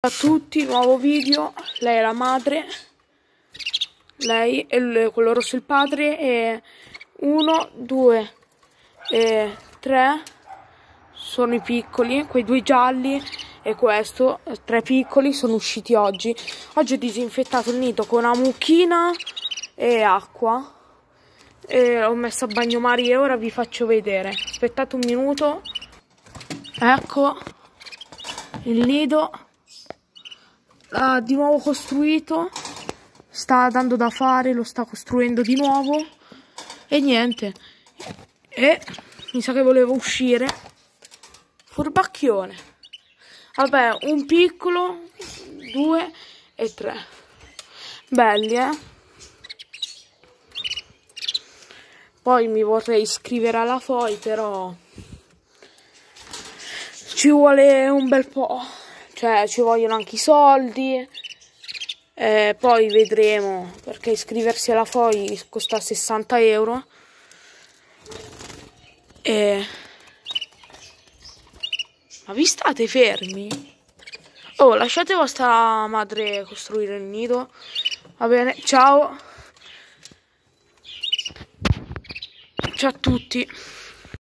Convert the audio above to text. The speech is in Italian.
Ciao a tutti, nuovo video, lei è la madre, lei e quello rosso il padre e 1, 2 e 3 sono i piccoli, quei due gialli e questo, tre piccoli sono usciti oggi. Oggi ho disinfettato il nido con una mucchina e acqua e ho messo a bagnomaria e ora vi faccio vedere. Aspettate un minuto, ecco il nido l'ha di nuovo costruito sta dando da fare lo sta costruendo di nuovo e niente e mi sa che volevo uscire furbacchione vabbè un piccolo due e tre belli eh poi mi vorrei iscrivere alla FOI però ci vuole un bel po' cioè ci vogliono anche i soldi. Eh, poi vedremo perché iscriversi alla FOI costa 60 euro. Eh, ma vi state fermi? Oh, lasciate vostra madre costruire il nido. Va bene, ciao. Ciao a tutti.